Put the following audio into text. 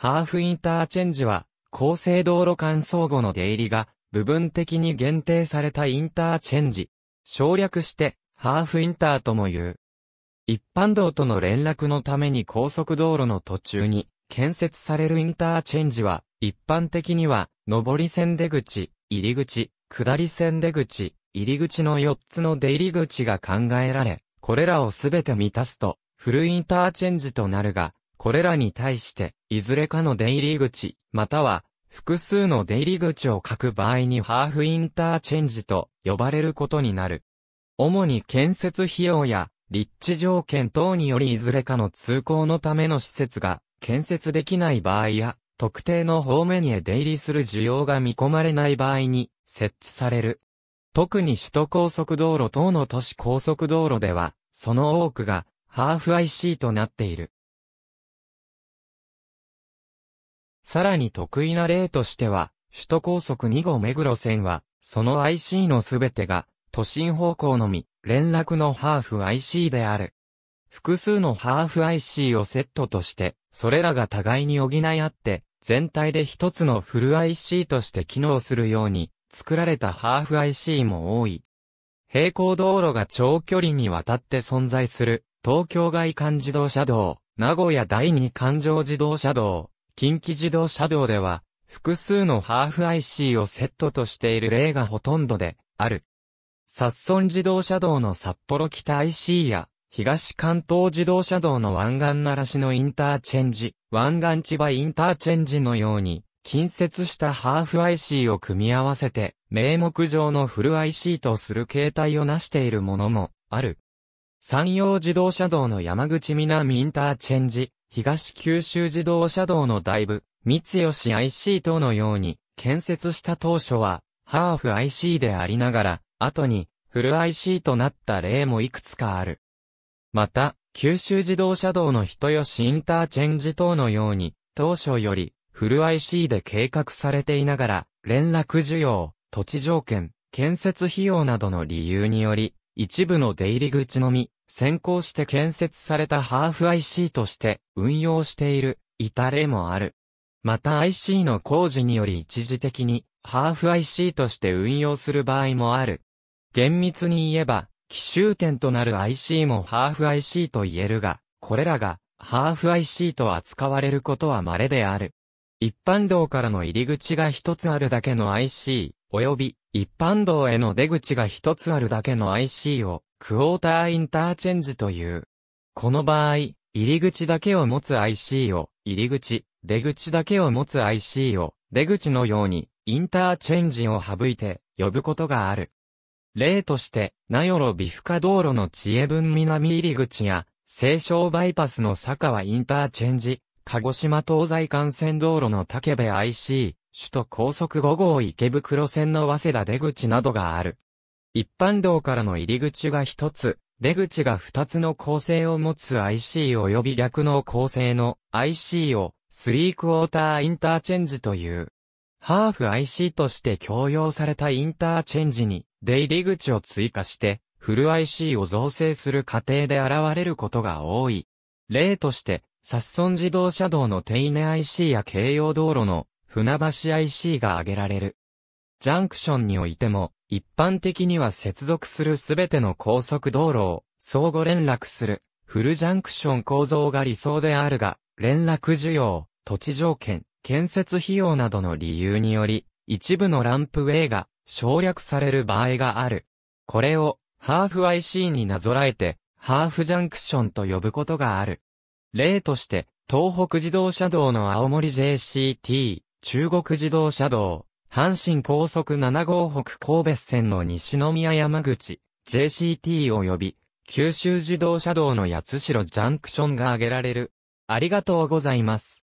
ハーフインターチェンジは、厚生道路間相互の出入りが、部分的に限定されたインターチェンジ。省略して、ハーフインターとも言う。一般道との連絡のために高速道路の途中に建設されるインターチェンジは、一般的には、上り線出口、入り口、下り線出口、入り口の4つの出入り口が考えられ、これらをすべて満たすと、フルインターチェンジとなるが、これらに対して、いずれかの出入り口、または、複数の出入り口を書く場合にハーフインターチェンジと呼ばれることになる。主に建設費用や立地条件等によりいずれかの通行のための施設が建設できない場合や、特定の方面へ出入りする需要が見込まれない場合に設置される。特に首都高速道路等の都市高速道路では、その多くがハーフ IC となっている。さらに得意な例としては、首都高速2号目黒線は、その IC のすべてが、都心方向のみ、連絡のハーフ IC である。複数のハーフ IC をセットとして、それらが互いに補い合って、全体で一つのフル IC として機能するように、作られたハーフ IC も多い。平行道路が長距離にわたって存在する、東京外環自動車道、名古屋第二環状自動車道、近畿自動車道では、複数のハーフ IC をセットとしている例がほとんどで、ある。札村自動車道の札幌北 IC や、東関東自動車道の湾岸ならしのインターチェンジ、湾岸千葉インターチェンジのように、近接したハーフ IC を組み合わせて、名目上のフル IC とする形態を成しているものも、ある。山陽自動車道の山口南インターチェンジ、東九州自動車道の大部、三吉 IC 等のように、建設した当初は、ハーフ IC でありながら、後に、フル IC となった例もいくつかある。また、九州自動車道の人吉インターチェンジ等のように、当初より、フル IC で計画されていながら、連絡需要、土地条件、建設費用などの理由により、一部の出入り口のみ、先行して建設されたハーフ IC として運用している、至れもある。また IC の工事により一時的に、ハーフ IC として運用する場合もある。厳密に言えば、奇襲点となる IC もハーフ IC と言えるが、これらが、ハーフ IC と扱われることは稀である。一般道からの入り口が一つあるだけの IC、及び、一般道への出口が一つあるだけの IC を、クォーターインターチェンジという。この場合、入り口だけを持つ IC を、入り口、出口だけを持つ IC を、出口のように、インターチェンジを省いて、呼ぶことがある。例として、名寄美深道路の知恵分南入り口や、西湘バイパスの坂はインターチェンジ、鹿児島東西幹線道路の竹部 IC、首都高速5号池袋線の早稲田出口などがある。一般道からの入り口が一つ、出口が二つの構成を持つ IC 及び逆の構成の IC をスリークォーターインターチェンジという、ハーフ IC として強要されたインターチェンジに出入り口を追加してフル IC を造成する過程で現れることが多い。例として、サッソン自動車道の手稲 IC や京葉道路の船橋 IC が挙げられる。ジャンクションにおいても、一般的には接続するすべての高速道路を相互連絡するフルジャンクション構造が理想であるが、連絡需要、土地条件、建設費用などの理由により、一部のランプウェイが省略される場合がある。これをハーフ IC になぞらえて、ハーフジャンクションと呼ぶことがある。例として、東北自動車道の青森 JCT、中国自動車道、阪神高速7号北神戸線の西宮山口、JCT 及び、九州自動車道の八代ジャンクションが挙げられる。ありがとうございます。